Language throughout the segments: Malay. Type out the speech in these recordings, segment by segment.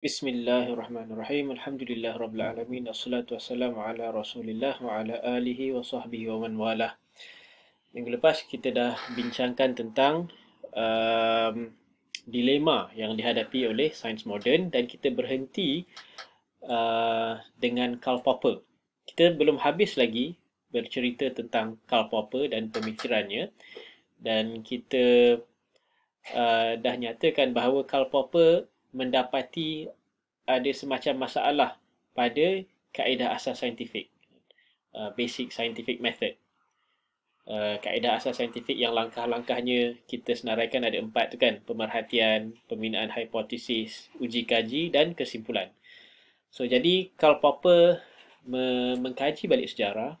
Bismillahirrahmanirrahim. Alhamdulillah rabbil alamin. Wassalatu wassalamu ala Rasulillah wa ala alihi wa sahbihi wa man wala. Minggu lepas kita dah bincangkan tentang um, dilema yang dihadapi oleh sains moden dan kita berhenti uh, dengan Karl Popper. Kita belum habis lagi bercerita tentang Karl Popper dan pemikirannya dan kita uh, dah nyatakan bahawa Karl Popper mendapati ada semacam masalah pada kaedah asas saintifik uh, basic scientific method uh, kaedah asas saintifik yang langkah-langkahnya kita senaraikan ada empat tu kan pemerhatian pembinaan hipotesis uji kaji dan kesimpulan so jadi Karl Popper me- mengkaji balik sejarah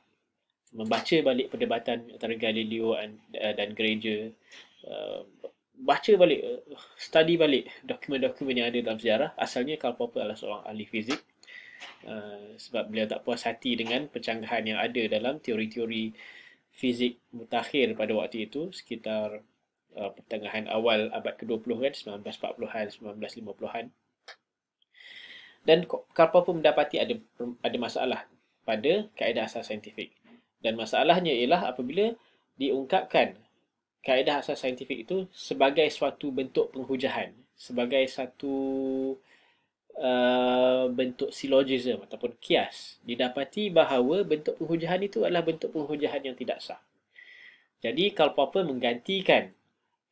membaca balik perdebatan antara Galileo dan uh, dan Granger uh, baca balik, uh, study balik dokumen-dokumen yang ada dalam sejarah. Asalnya Karl Popper adalah seorang ahli fizik. Uh, sebab beliau tak puas hati dengan pencanggahan yang ada dalam teori-teori fizik mutakhir pada waktu itu sekitar uh, pertengahan awal abad ke-20 kan 1940-an 1950-an dan Karl Popper mendapati ada ada masalah pada kaedah asas saintifik dan masalahnya ialah apabila diungkapkan kaedah asas saintifik itu sebagai suatu bentuk penghujahan sebagai satu uh, bentuk silogism ataupun kias didapati bahawa bentuk penghujahan itu adalah bentuk penghujahan yang tidak sah jadi Karl Popper menggantikan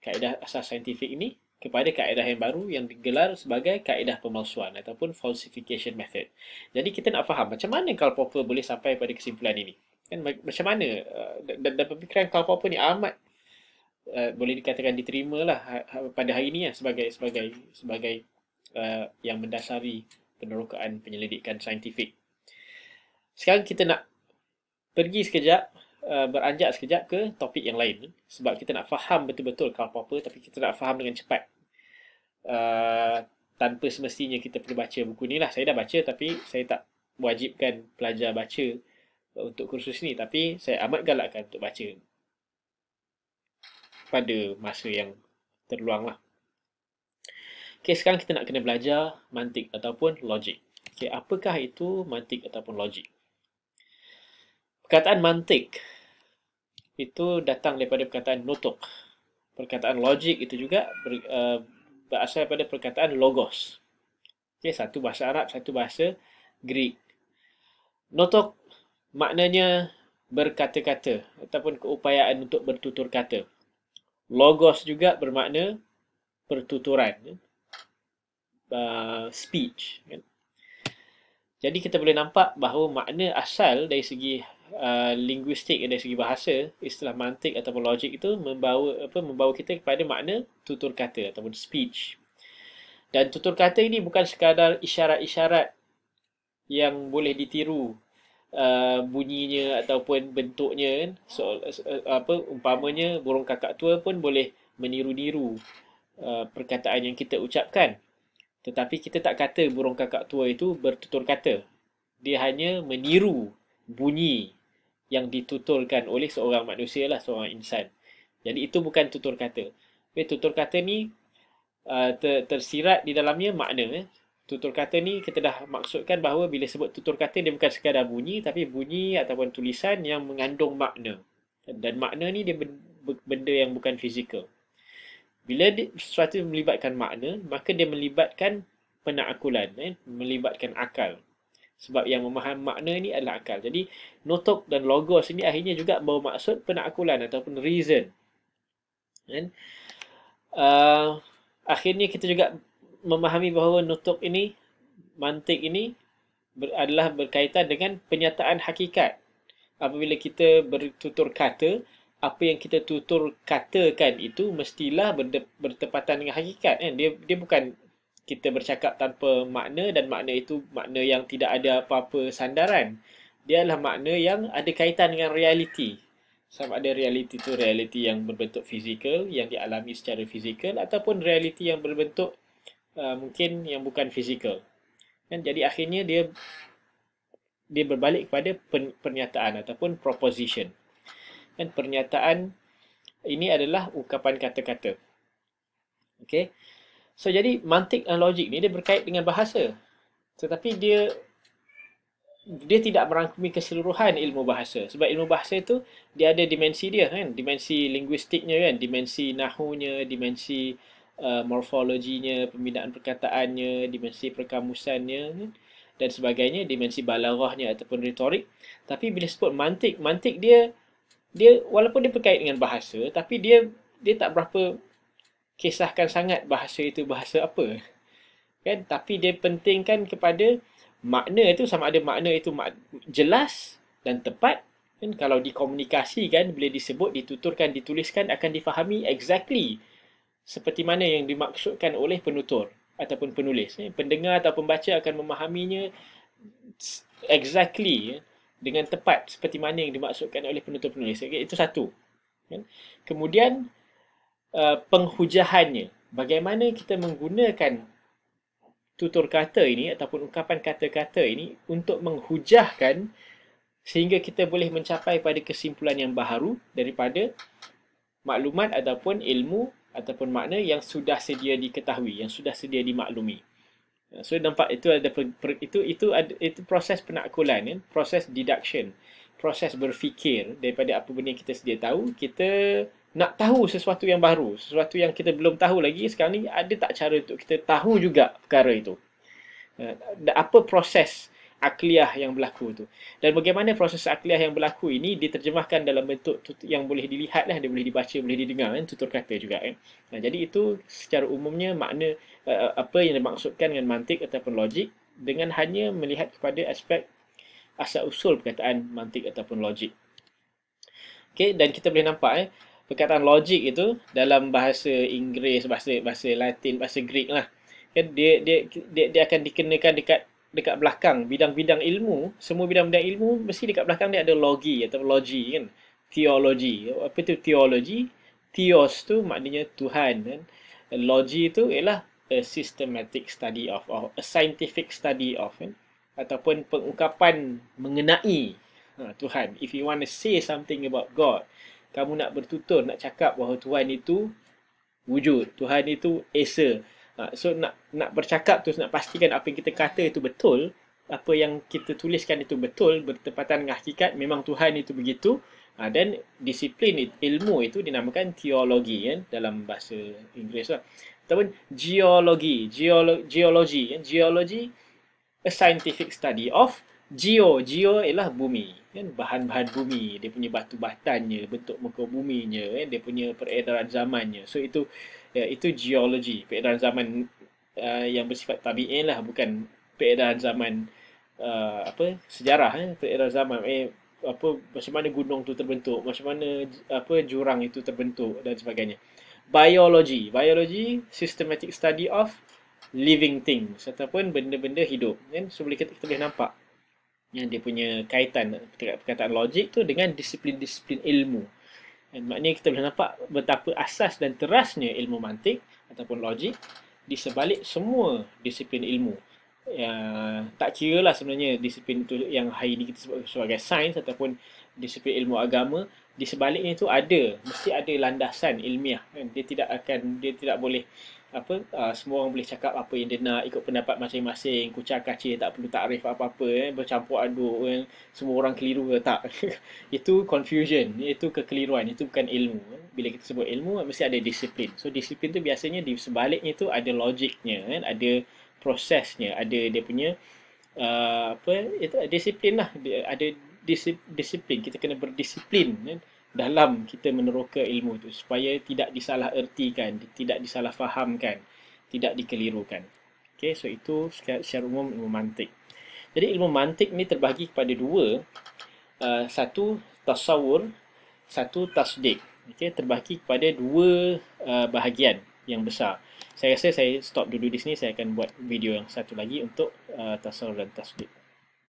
kaedah asas saintifik ini kepada kaedah yang baru yang digelar sebagai kaedah pemalsuan ataupun falsification method. Jadi kita nak faham macam mana Karl Popper boleh sampai pada kesimpulan ini. Kan macam mana uh, dan, dan pemikiran Karl Popper ni amat Uh, boleh dikatakan diterima lah ha, ha, pada hari ini ya sebagai sebagai sebagai uh, yang mendasari penerokaan penyelidikan saintifik. Sekarang kita nak pergi sekejap, uh, beranjak sekejap ke topik yang lain. Sebab kita nak faham betul-betul kalau apa-apa tapi kita nak faham dengan cepat. Uh, tanpa semestinya kita perlu baca buku ni lah. Saya dah baca tapi saya tak wajibkan pelajar baca untuk kursus ni. Tapi saya amat galakkan lah untuk baca pada masa yang terluang lah. Okay, sekarang kita nak kena belajar mantik ataupun logik. Okay, apakah itu mantik ataupun logik? Perkataan mantik itu datang daripada perkataan notok. Perkataan logik itu juga ber, uh, berasal daripada perkataan logos. Okay, satu bahasa Arab, satu bahasa Greek. Notok maknanya berkata-kata ataupun keupayaan untuk bertutur kata. Logos juga bermakna pertuturan. Ya. Uh, speech. Kan? Jadi kita boleh nampak bahawa makna asal dari segi uh, linguistik dan dari segi bahasa, istilah mantik ataupun logik itu membawa apa membawa kita kepada makna tutur kata ataupun speech. Dan tutur kata ini bukan sekadar isyarat-isyarat yang boleh ditiru uh, bunyinya ataupun bentuknya kan so uh, apa umpamanya burung kakak tua pun boleh meniru-niru uh, perkataan yang kita ucapkan tetapi kita tak kata burung kakak tua itu bertutur kata dia hanya meniru bunyi yang dituturkan oleh seorang manusia lah seorang insan jadi itu bukan tutur kata tapi eh, tutur kata ni uh, ter- tersirat di dalamnya makna eh? tutur kata ni kita dah maksudkan bahawa bila sebut tutur kata dia bukan sekadar bunyi tapi bunyi ataupun tulisan yang mengandung makna dan makna ni dia benda yang bukan fizikal bila sesuatu melibatkan makna maka dia melibatkan penakulan eh? melibatkan akal sebab yang memaham makna ni adalah akal jadi notok dan logos ini akhirnya juga bawa maksud penakulan ataupun reason kan eh? uh, akhirnya kita juga memahami bahawa nutuk ini mantik ini ber, adalah berkaitan dengan penyataan hakikat apabila kita bertutur kata apa yang kita tutur katakan itu mestilah berde, bertepatan dengan hakikat Eh, dia dia bukan kita bercakap tanpa makna dan makna itu makna yang tidak ada apa-apa sandaran dia adalah makna yang ada kaitan dengan realiti sama ada realiti itu realiti yang berbentuk fizikal yang dialami secara fizikal ataupun realiti yang berbentuk Uh, mungkin yang bukan fizikal. Kan jadi akhirnya dia dia berbalik kepada pernyataan ataupun proposition. Kan pernyataan ini adalah ungkapan kata-kata. Okey. So jadi mantik dan logik ni dia berkait dengan bahasa. Tetapi dia dia tidak merangkumi keseluruhan ilmu bahasa sebab ilmu bahasa itu dia ada dimensi dia kan dimensi linguistiknya kan dimensi nahunya dimensi uh, morfologinya, pembinaan perkataannya, dimensi perkamusannya kan? dan sebagainya, dimensi balaghahnya ataupun retorik. Tapi bila sebut mantik, mantik dia dia walaupun dia berkait dengan bahasa, tapi dia dia tak berapa kisahkan sangat bahasa itu bahasa apa. Kan? Tapi dia pentingkan kepada makna itu sama ada makna itu mak, jelas dan tepat kan kalau dikomunikasikan bila disebut dituturkan dituliskan akan difahami exactly seperti mana yang dimaksudkan oleh penutur ataupun penulis. Eh? Pendengar atau pembaca akan memahaminya exactly eh? dengan tepat seperti mana yang dimaksudkan oleh penutur penulis. Okay? Itu satu. Okay? Ya? Kemudian uh, penghujahannya. Bagaimana kita menggunakan tutur kata ini ataupun ungkapan kata-kata ini untuk menghujahkan sehingga kita boleh mencapai pada kesimpulan yang baharu daripada maklumat ataupun ilmu ataupun makna yang sudah sedia diketahui, yang sudah sedia dimaklumi. Eh, so nampak itu ada itu itu ada itu proses penakulan, ya? proses deduction, proses berfikir daripada apa benda yang kita sedia tahu, kita nak tahu sesuatu yang baru, sesuatu yang kita belum tahu lagi sekarang ni ada tak cara untuk kita tahu juga perkara itu. Eh, apa proses akliah yang berlaku tu. Dan bagaimana proses akliah yang berlaku ini diterjemahkan dalam bentuk yang boleh dilihat lah, dia boleh dibaca, boleh didengar kan, tutur kata juga kan. Nah, jadi itu secara umumnya makna uh, apa yang dimaksudkan dengan mantik ataupun logik dengan hanya melihat kepada aspek asal-usul perkataan mantik ataupun logik. Okay, dan kita boleh nampak eh, perkataan logik itu dalam bahasa Inggeris, bahasa bahasa Latin, bahasa Greek lah. Kan dia dia dia, dia akan dikenakan dekat dekat belakang bidang-bidang ilmu, semua bidang-bidang ilmu mesti dekat belakang dia ada logi atau logi kan. Teologi. Apa tu teologi? Theos tu maknanya Tuhan kan. Logi tu ialah a systematic study of or a scientific study of kan. Ataupun pengungkapan mengenai ha, Tuhan. If you want to say something about God, kamu nak bertutur, nak cakap bahawa Tuhan itu wujud. Tuhan itu esa. Ha, so nak nak bercakap tu nak pastikan apa yang kita kata itu betul, apa yang kita tuliskan itu betul, bertepatan dengan hakikat, memang Tuhan itu begitu. Ha, dan uh, disiplin ilmu itu dinamakan teologi kan dalam bahasa Inggeris lah. Tapi geologi, geologi, geologi kan. Geologi a scientific study of geo. Geo ialah bumi kan, bahan-bahan bumi, dia punya batu batannya, bentuk muka buminya kan, dia punya peredaran zamannya. So itu iaitu ya, geologi, peredaran zaman uh, yang bersifat tabiin lah bukan peredaran zaman uh, apa sejarah eh peredaran zaman eh apa macam mana gunung tu terbentuk, macam mana apa jurang itu terbentuk dan sebagainya. Biologi, biology systematic study of living things ataupun benda-benda hidup kan so boleh kita, kita boleh nampak yang dia punya kaitan perkataan logik tu dengan disiplin-disiplin ilmu And maknanya kita boleh nampak betapa asas dan terasnya ilmu mantik ataupun logik di sebalik semua disiplin ilmu. Ya, tak kira lah sebenarnya disiplin itu yang hari ini kita sebut sebagai sains ataupun disiplin ilmu agama di sebaliknya itu ada mesti ada landasan ilmiah kan dia tidak akan dia tidak boleh apa uh, semua orang boleh cakap apa yang dia nak ikut pendapat masing-masing kucing kacir tak perlu takrif apa-apa eh bercampur aduk kan semua orang keliru ke tak itu confusion itu kekeliruan itu bukan ilmu eh. bila kita sebut ilmu mesti ada disiplin so disiplin tu biasanya di sebaliknya tu ada logiknya kan ada prosesnya ada dia punya uh, apa itu disiplin lah ada disiplin kita kena berdisiplin Eh? dalam kita meneroka ilmu itu supaya tidak disalah ertikan, tidak disalah fahamkan, tidak dikelirukan. Okay, so itu secara umum ilmu mantik. Jadi ilmu mantik ni terbahagi kepada dua. Uh, satu, tasawur. Satu, tasdik. Okay, terbahagi kepada dua uh, bahagian yang besar. Saya rasa saya stop dulu di sini. Saya akan buat video yang satu lagi untuk uh, tasawur dan tasdik.